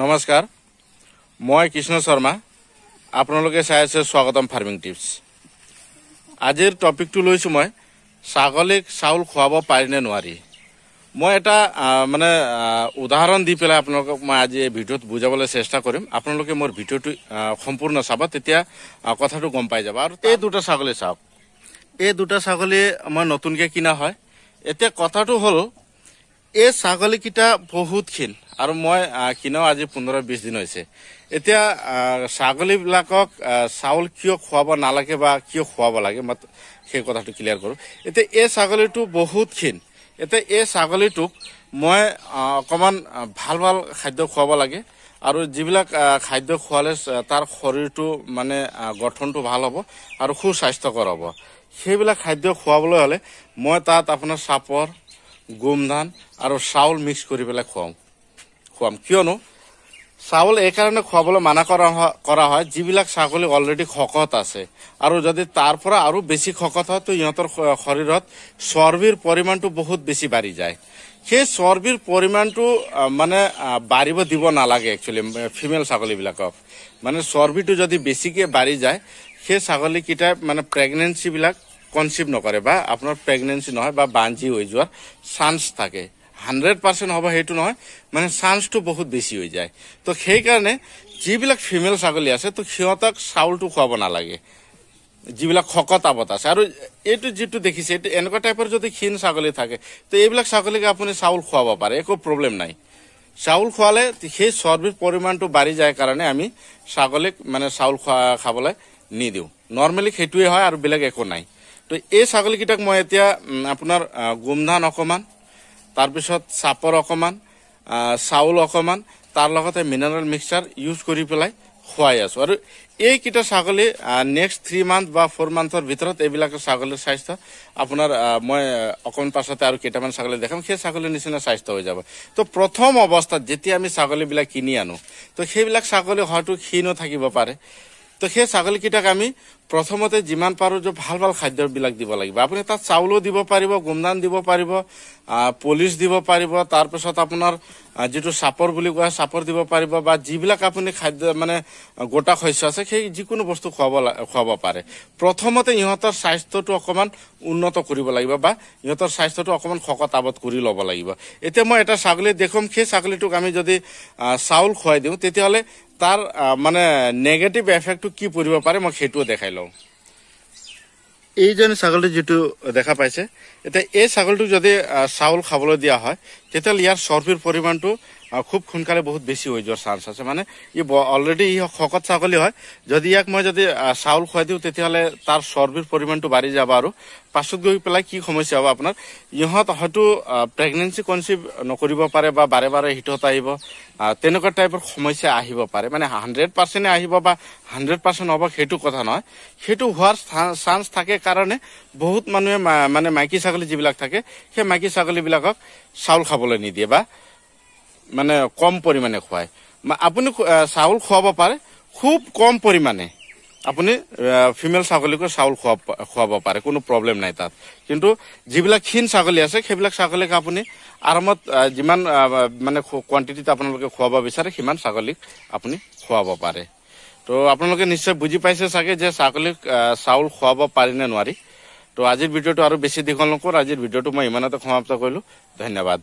নমস্কাৰ মই কৃষ্ণ শৰ্মা আপোনালোকে চাই আছে স্বাগতম ফাৰ্মিং টিপছ আজিৰ টপিকটো লৈছোঁ মই ছাগলীক চাউল খুৱাব পাৰি নে নোৱাৰি মই এটা মানে উদাহৰণ দি পেলাই আপোনালোকক মই আজি এই ভিডিঅ'ত বুজাবলৈ চেষ্টা কৰিম আপোনালোকে মোৰ ভিডিঅ'টো সম্পূৰ্ণ চাব তেতিয়া কথাটো গম পাই যাব আৰু এই দুটা ছাগলী চাওক এই দুটা ছাগলী মই নতুনকৈ কিনা হয় এতিয়া কথাটো হ'ল এই ছাগলীকেইটা বহুত ক্ষীণ আৰু মই কিনাও আজি পোন্ধৰ বিছ দিন হৈছে এতিয়া ছাগলীবিলাকক চাউল কিয় খুৱাব নালাগে বা কিয় খুৱাব লাগে মই সেই কথাটো ক্লিয়াৰ কৰোঁ এতিয়া এই ছাগলীটো বহুত ক্ষীণ এতিয়া এই ছাগলীটোক মই অকণমান ভাল ভাল খাদ্য খুৱাব লাগে আৰু যিবিলাক খাদ্য খোৱালে তাৰ শৰীৰটো মানে গঠনটো ভাল হ'ব আৰু সুস্বাস্থ্যকৰ হ'ব সেইবিলাক খাদ্য খুৱাবলৈ হ'লে মই তাত আপোনাৰ চাপৰ গোমধান আৰু চাউল মিক্স কৰি পেলাই খুৱাওঁ খুৱাম কিয়নো চাউল এইকাৰণে খুৱাবলৈ মানা কৰা হয় যিবিলাক ছাগলী অলৰেডি শকত আছে আৰু যদি তাৰ পৰা আৰু বেছি শকত হয় তো সিহঁতৰ শৰীৰত চৰ্বিৰ পৰিমাণটো বহুত বেছি বাঢ়ি যায় সেই চৰ্বিৰ পৰিমাণটো মানে বাঢ়িব দিব নালাগে একচুৱেলি ফিমেল ছাগলীবিলাকক মানে চৰ্বিটো যদি বেছিকৈ বাঢ়ি যায় সেই ছাগলীকেইটাই মানে প্ৰেগনেঞ্চিবিলাক কনচিভ নকৰে বা আপোনাৰ প্ৰেগনেঞ্চি নহয় বা বাঞ্জি হৈ যোৱাৰ চান্স থাকে হাণ্ড্ৰেড পাৰ্চেণ্ট হ'ব সেইটো নহয় মানে চান্সটো বহুত বেছি হৈ যায় তো সেইকাৰণে যিবিলাক ফিমেল ছাগলী আছে তো সিহঁতক চাউলটো খুৱাব নালাগে যিবিলাক শকত আৱত আছে আৰু এইটো যিটো দেখিছে এইটো এনেকুৱা টাইপৰ যদি ক্ষীণ ছাগলী থাকে তো এইবিলাক ছাগলীক আপুনি চাউল খুৱাব পাৰে একো প্ৰব্লেম নাই চাউল খোৱালে সেই চৰ্বিৰ পৰিমাণটো বাঢ়ি যায় কাৰণে আমি ছাগলীক মানে চাউল খোৱা খাবলৈ নিদিওঁ নৰ্মেলি সেইটোৱে হয় আৰু বেলেগ একো নাই তো এই ছাগলীকেইটাক মই এতিয়া আপোনাৰ গোমধান অকণমান তাৰপিছত চাপৰ অকণমান চাউল অকণমান তাৰ লগতে মিনাৰেল মিক্সাৰ ইউজ কৰি পেলাই খুৱাই আছোঁ আৰু এইকেইটা ছাগলী নেক্সট থ্ৰী মান্থ বা ফ'ৰ মান্থৰ ভিতৰত এইবিলাক ছাগলীৰ স্বাস্থ্য আপোনাৰ মই অকণমান পাছতে আৰু কেইটামান ছাগলী দেখাম সেই ছাগলীৰ নিচিনা স্বাস্থ্য হৈ যাব তো প্ৰথম অৱস্থাত যেতিয়া আমি ছাগলীবিলাক কিনি আনো তো সেইবিলাক ছাগলী হয়তো ক্ষীণো থাকিব পাৰে তো সেই ছাগলীকেইটাক আমি প্ৰথমতে যিমান পাৰো যে ভাল ভাল খাদ্যবিলাক দিব লাগিব আপুনি তাত চাউলো দিব পাৰিব গোমদান দিব পাৰিব পলিচ দিব পাৰিব তাৰপিছত আপোনাৰ যিটো চাপৰ বুলি কোৱা চাপৰ দিব পাৰিব বা যিবিলাক আপুনি খাদ্য মানে গোটা শস্য আছে সেই যিকোনো বস্তু খুৱাব খুৱাব পাৰে প্ৰথমতে ইহঁতৰ স্বাস্থ্যটো অকণমান উন্নত কৰিব লাগিব বা ইহঁতৰ স্বাস্থ্যটো অকণমান শকত আৱত কৰি ল'ব লাগিব এতিয়া মই এটা ছাগলী দেখোঁ সেই ছাগলীটোক আমি যদি চাউল খুৱাই দিওঁ তেতিয়াহ'লে তাৰ মানে নেগেটিভ এফেক্টটো কি পৰিব পাৰে মই সেইটোও দেখাই লওঁ এইজনী ছাগলী যিটো দেখা পাইছে এতিয়া এই ছাগলীটো যদি চাউল খাবলৈ দিয়া হয় তেতিয়াহ'লে ইয়াৰ চৰ্বিৰ পৰিমাণটো খুব সোনকালে বহুত বেছি হৈ যোৱাৰ চান্স আছে মানে ই অলৰেডি ই শকত ছাগলী হয় যদি ইয়াক মই যদি চাউল খুৱাই দিওঁ তেতিয়াহ'লে তাৰ চৰ্বিৰ পৰিমাণটো বাঢ়ি যাব আৰু পাছত গৈ পেলাই কি সমস্যা হ'ব আপোনাৰ ইহঁত হয়তো প্ৰেগনেঞ্চি কনচিভ নকৰিব পাৰে বা বাৰে বাৰে হিটত আহিব তেনেকুৱা টাইপৰ সমস্যা আহিব পাৰে মানে হাণ্ড্ৰেড পাৰ্চেণ্টে আহিব বা হাণ্ড্ৰেড পাৰ্চেণ্ট হ'ব সেইটো কথা নহয় সেইটো হোৱাৰ চান্স থাকে কাৰণে বহুত মানুহে মানে মাইকী ছাগলী যিবিলাক থাকে সেই মাইকী ছাগলীবিলাকক চাউল খাবলৈ নিদিয়ে বা মানে কম পৰিমাণে খুৱায় আপুনি চাউল খুৱাব পাৰে খুব কম পৰিমাণে আপুনি ফিমেল ছাগলীকো চাউল খুৱাব খুৱাব পাৰে কোনো প্ৰব্লেম নাই তাত কিন্তু যিবিলাক ক্ষীণ ছাগলী আছে সেইবিলাক ছাগলীক আপুনি আৰামত যিমান মানে কোৱাণ্টিটিত আপোনালোকে খুৱাব বিচাৰে সিমান ছাগলীক আপুনি খুৱাব পাৰে তো আপোনালোকে নিশ্চয় বুজি পাইছে চাগে যে ছাগলীক চাউল খুৱাব পাৰি নে নোৱাৰি তো আজিৰ ভিডিঅ'টো আৰু বেছি দীঘল নকৰোঁ আজিৰ ভিডিঅ'টো মই ইমানতে সমাপ্ত কৰিলোঁ ধন্যবাদ